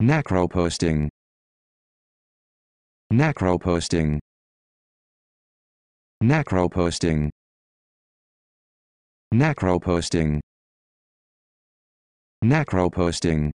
posting. Necro posting. Necro posting.